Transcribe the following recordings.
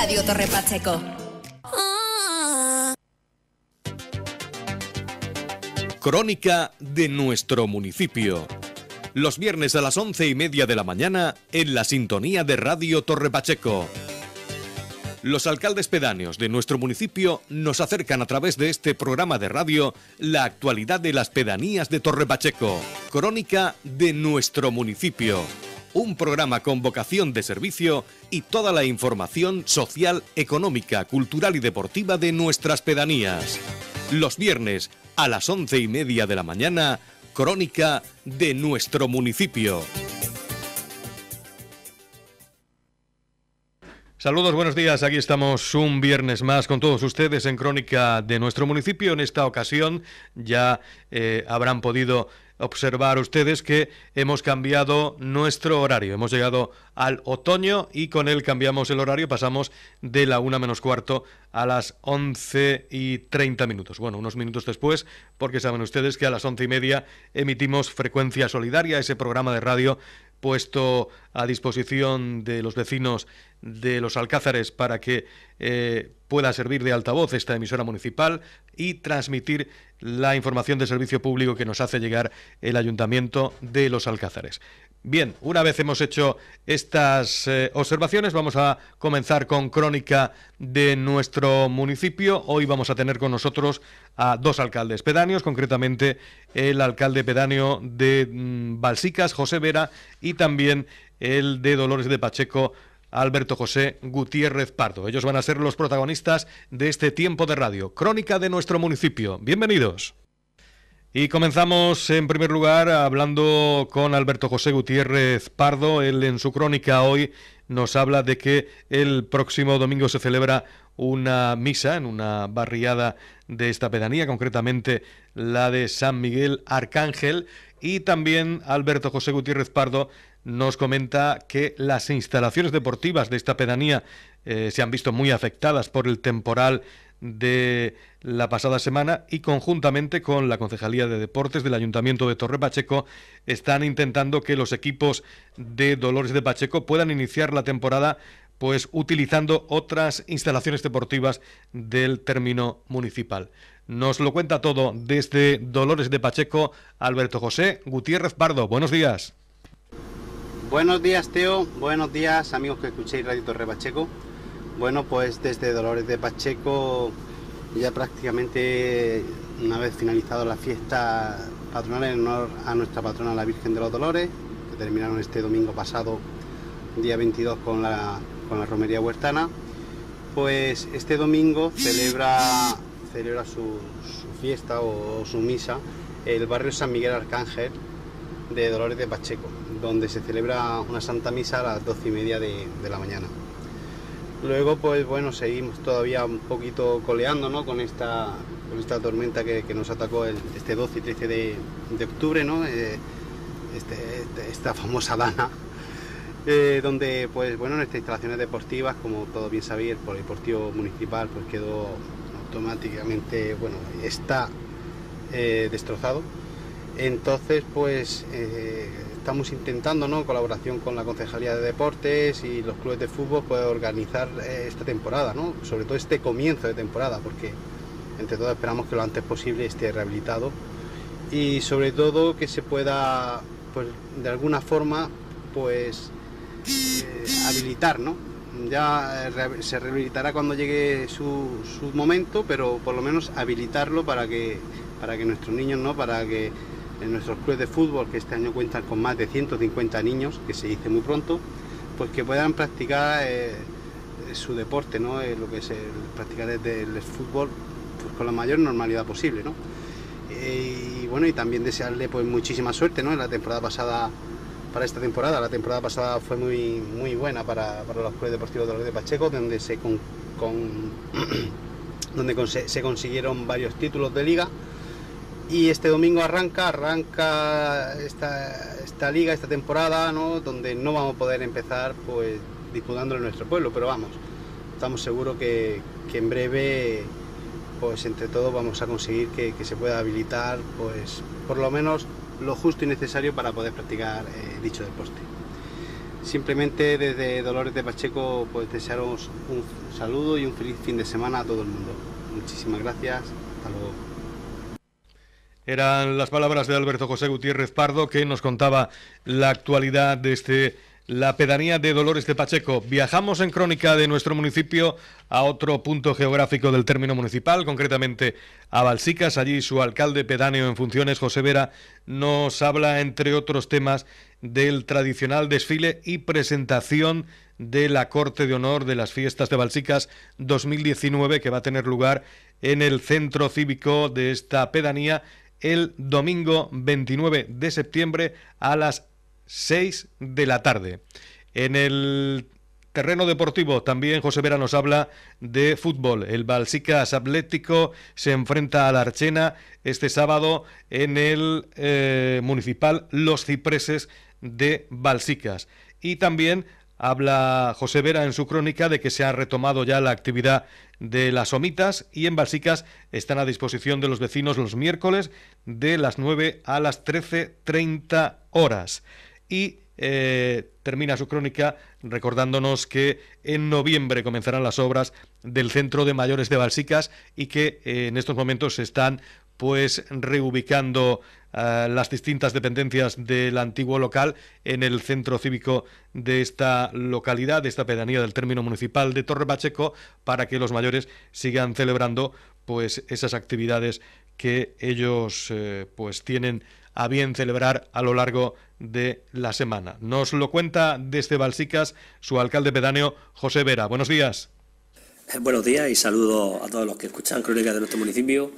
Radio Torre Pacheco. Crónica de nuestro municipio. Los viernes a las once y media de la mañana en la sintonía de Radio Torre Pacheco. Los alcaldes pedáneos de nuestro municipio nos acercan a través de este programa de radio la actualidad de las pedanías de Torre Pacheco. Crónica de nuestro municipio un programa con vocación de servicio y toda la información social, económica, cultural y deportiva de nuestras pedanías. Los viernes a las once y media de la mañana, crónica de nuestro municipio. Saludos, buenos días. Aquí estamos un viernes más con todos ustedes en Crónica de nuestro municipio. En esta ocasión ya eh, habrán podido observar ustedes que hemos cambiado nuestro horario. Hemos llegado al otoño y con él cambiamos el horario. Pasamos de la una menos cuarto a las once y treinta minutos. Bueno, unos minutos después, porque saben ustedes que a las once y media emitimos Frecuencia Solidaria, ese programa de radio puesto a disposición de los vecinos de los Alcázares para que eh, pueda servir de altavoz esta emisora municipal y transmitir la información de servicio público que nos hace llegar el Ayuntamiento de los Alcázares. Bien, una vez hemos hecho estas eh, observaciones, vamos a comenzar con crónica de nuestro municipio. Hoy vamos a tener con nosotros a dos alcaldes pedáneos, concretamente el alcalde pedáneo de mm, Balsicas, José Vera, y también el de Dolores de Pacheco, Alberto José Gutiérrez Pardo. Ellos van a ser los protagonistas de este tiempo de radio, crónica de nuestro municipio. Bienvenidos. Y comenzamos en primer lugar hablando con Alberto José Gutiérrez Pardo. Él en su crónica hoy nos habla de que el próximo domingo se celebra una misa en una barriada de esta pedanía, concretamente la de San Miguel Arcángel. Y también Alberto José Gutiérrez Pardo nos comenta que las instalaciones deportivas de esta pedanía eh, se han visto muy afectadas por el temporal de la pasada semana y conjuntamente con la Concejalía de Deportes del Ayuntamiento de Torre Pacheco están intentando que los equipos de Dolores de Pacheco puedan iniciar la temporada pues utilizando otras instalaciones deportivas del término municipal. Nos lo cuenta todo desde Dolores de Pacheco, Alberto José Gutiérrez Pardo. Buenos días. Buenos días Teo, buenos días amigos que escuchéis Radio Torre Pacheco. Bueno, pues desde Dolores de Pacheco, ya prácticamente una vez finalizado la fiesta patronal en honor a nuestra patrona la Virgen de los Dolores, que terminaron este domingo pasado, día 22, con la, romería huertana, pues este domingo celebra, celebra su, fiesta o su misa el barrio San Miguel Arcángel de Dolores de Pacheco donde se celebra una Santa Misa a las doce y media de, la mañana. Luego, pues bueno, seguimos todavía un poquito coleando ¿no? con, esta, esta tormenta que, nos atacó este 12 y 13 de, octubre, ¿no? Eh, este, este, esta famosa dana. Eh, donde pues bueno nuestras instalaciones deportivas como todos bien sabéis el deportivo municipal pues quedó automáticamente bueno está eh, destrozado entonces pues estamos intentando, ¿no? colaboración con la Concejalía de Deportes y los clubes de fútbol, pues, organizar eh, esta temporada, sobre todo este comienzo de temporada, porque entre todos esperamos que lo antes posible esté rehabilitado y sobre todo que se pueda, pues, de alguna forma, pues eh, habilitar, Ya eh, se rehabilitará cuando llegue su, su momento, pero por lo menos habilitarlo para que, para que nuestros niños, ¿no? Para que en nuestros clubes de fútbol, que este año cuentan con más de 150 niños, que se dice muy pronto, pues que puedan practicar eh, su deporte, ¿no? Eh, lo que es el, practicar el, el fútbol pues con la mayor normalidad posible. ¿no? Eh, y bueno, y también desearle pues muchísima suerte ¿no? en la temporada pasada para esta temporada. La temporada pasada fue muy, muy buena para, los clubes deportivos de los de Pacheco, donde se con, donde se consiguieron varios títulos de liga y este domingo arranca, arranca esta, liga, esta temporada, donde no vamos a poder empezar pues disputándolo en nuestro pueblo, pero vamos, estamos seguros que, en breve pues entre todos vamos a conseguir que, se pueda habilitar pues por lo menos lo justo y necesario para poder practicar eh, dicho deporte. Simplemente desde Dolores de Pacheco pues desearos un saludo y un feliz fin de semana a todo el mundo. Muchísimas gracias, hasta luego. Eran las palabras de Alberto José Gutiérrez Pardo que nos contaba la actualidad de este... la pedanía de Dolores de Pacheco. Viajamos en crónica de nuestro municipio a otro punto geográfico del término municipal, concretamente a Balsicas. Allí su alcalde pedáneo en funciones, José Vera, nos habla, entre otros temas, del tradicional desfile y presentación de la Corte de Honor de las Fiestas de Balsicas 2019 que va a tener lugar en el centro cívico de esta pedanía el domingo 29 de septiembre a las 6 de la tarde. En el terreno deportivo también José Vera nos habla de fútbol. El Balsicas Atlético se enfrenta a la Archena este sábado en el eh, municipal Los Cipreses de Balsicas. Y también Habla José Vera en su crónica de que se ha retomado ya la actividad de las somitas y en Balsicas están a disposición de los vecinos los miércoles de las 9 a las 13.30 horas. Y eh, termina su crónica recordándonos que en noviembre comenzarán las obras del Centro de Mayores de Balsicas y que eh, en estos momentos se están pues reubicando eh, las distintas dependencias del antiguo local en el centro cívico de esta localidad, de esta pedanía del término municipal de Torre Pacheco, para que los mayores sigan celebrando pues esas actividades que ellos eh, pues tienen a bien celebrar a lo largo de la semana. Nos lo cuenta desde Balsicas su alcalde pedáneo José Vera. Buenos días. Eh, buenos días y saludos a todos los que escuchan Crónicas de nuestro municipio.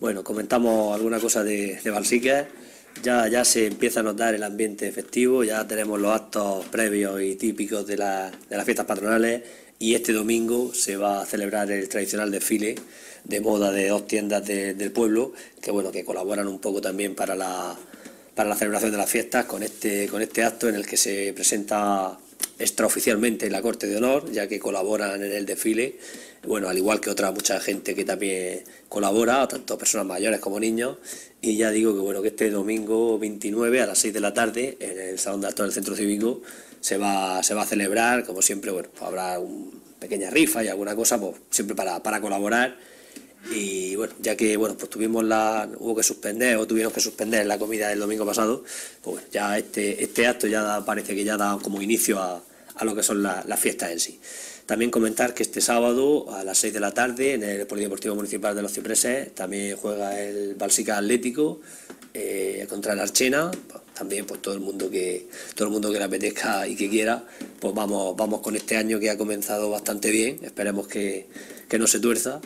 Bueno, comentamos alguna cosa de, de Balsica. Ya, ya se empieza a notar el ambiente festivo, ya tenemos los actos previos y típicos de, las fiestas patronales y este domingo se va a celebrar el tradicional desfile de moda de dos tiendas del pueblo que bueno que colaboran un poco también para la, para la celebración de las fiestas con este, con este acto en el que se presenta extraoficialmente en la Corte de Honor, ya que colaboran en el desfile, bueno, al igual que otra mucha gente que también colabora, tanto personas mayores como niños, y ya digo que bueno, que este domingo 29 a las 6 de la tarde en el Salón de Actos del Centro Cívico se va, se va a celebrar, como siempre, bueno, pues habrá una pequeña rifa y alguna cosa, pues, siempre para, para colaborar y bueno, ya que bueno, pues tuvimos la, hubo que suspender o tuvimos que suspender la comida del domingo pasado, pues ya este, este, acto ya parece que ya da como inicio a, lo que son las fiestas en sí. También comentar que este sábado a las 6 de la tarde en el Polideportivo Municipal de los Cipreses también juega el Balsica Atlético eh, contra el Archena. Pues, también pues todo el mundo que todo el mundo que le apetezca y que quiera, pues vamos, vamos con este año que ha comenzado bastante bien. Esperemos que, que no se tuerza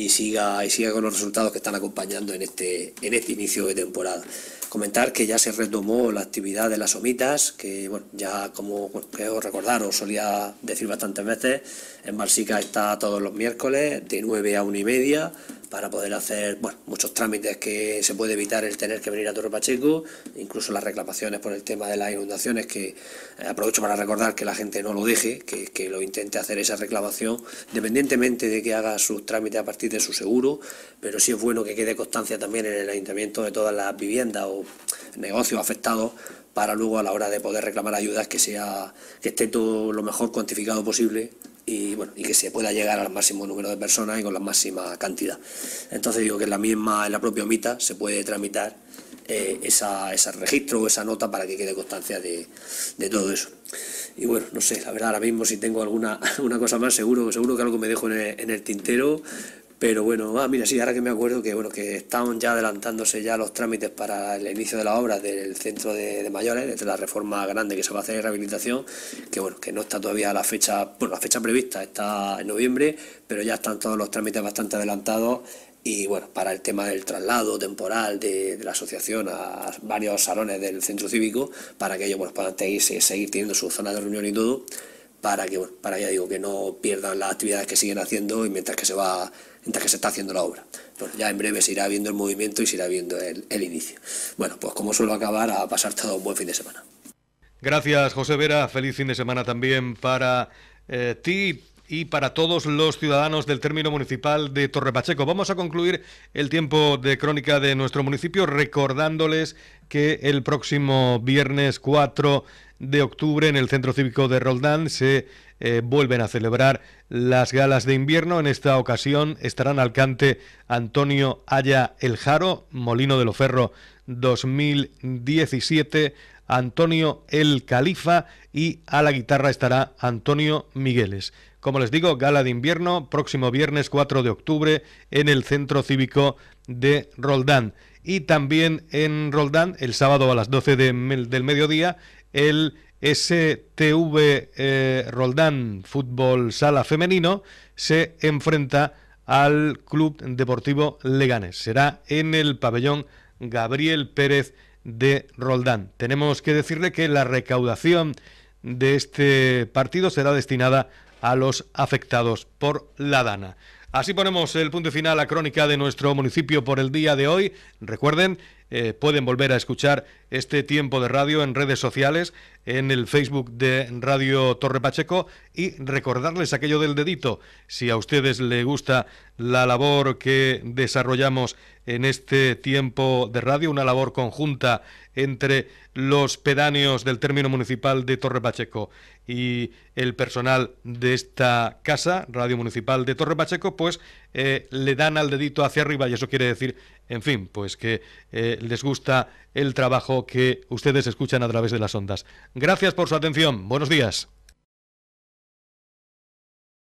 y siga, y siga con los resultados que están acompañando en este, en este inicio de temporada. Comentar que ya se retomó la actividad de las somitas... que bueno, ya como recordar, os solía decir bastantes veces, en Marsica está todos los miércoles de 9 a una y media, para poder hacer muchos trámites que se puede evitar el tener que venir a Torre Pacheco, incluso las reclamaciones por el tema de las inundaciones, que eh, aprovecho para recordar que la gente no lo deje, que, lo intente hacer esa reclamación, independientemente de que haga sus trámites a partir de su seguro, pero sí es bueno que quede constancia también en el ayuntamiento de todas las viviendas o negocios afectados para luego a la hora de poder reclamar ayudas que sea que esté todo lo mejor cuantificado posible y, bueno, y que se pueda llegar al máximo número de personas y con la máxima cantidad. Entonces digo que en la misma, en la propia OMITA se puede tramitar eh, esa, ese registro o esa nota para que quede constancia de, todo eso. Y bueno, no sé, la verdad ahora mismo si tengo alguna, cosa más, seguro, seguro que algo me dejo en el tintero, pero bueno, ah, mira, sí, ahora que me acuerdo que bueno, que estaban ya adelantándose ya los trámites para el inicio de las obra del centro de, mayores, de la reforma grande que se va a hacer de rehabilitación, que bueno, que no está todavía la fecha, bueno, la fecha prevista está en noviembre, pero ya están todos los trámites bastante adelantados y bueno, para el tema del traslado temporal de, la asociación a varios salones del centro cívico, para que ellos puedan seguir, seguir teniendo su zona de reunión y todo para que, para ya digo, que no pierdan las actividades que siguen haciendo y mientras que se va, mientras que se está haciendo la obra. ya en breve se irá viendo el movimiento y se irá viendo el, inicio. Bueno, pues como suelo acabar, a pasar todo un buen fin de semana. Gracias, José Vera. Feliz fin de semana también para eh, ti y para todos los ciudadanos del término municipal de Torrepacheco. Vamos a concluir el tiempo de crónica de nuestro municipio recordándoles que el próximo viernes 4 de octubre en el Centro Cívico de Roldán se eh, vuelven a celebrar las galas de invierno. En esta ocasión estarán al cante Antonio Aya El Jaro, Molino de Loferro 2017, Antonio El Califa y a la guitarra estará Antonio Migueles. Como les digo, gala de invierno, próximo viernes 4 de octubre en el Centro Cívico de Roldán. Y también en Roldán, el sábado a las 12 del mediodía, el STV eh, Roldán Fútbol Sala Femenino se enfrenta al Club Deportivo Leganes. Será en el pabellón Gabriel Pérez de Roldán. Tenemos que decirle que la recaudación de este partido será destinada a los afectados por la Dana. Así ponemos el punto final a crónica de nuestro municipio por el día de hoy. Recuerden, eh, pueden volver a escuchar este tiempo de radio en redes sociales, en el Facebook de Radio Torre Pacheco y recordarles aquello del dedito. Si a ustedes les gusta la labor que desarrollamos en este tiempo de radio, una labor conjunta entre los pedáneos del término municipal de Torre Pacheco y el personal de esta casa, Radio Municipal de Torre Pacheco, pues eh, le dan al dedito hacia arriba y eso quiere decir, en fin, pues que eh, les gusta el trabajo que ustedes escuchan a través de las ondas. Gracias por su atención. Buenos días.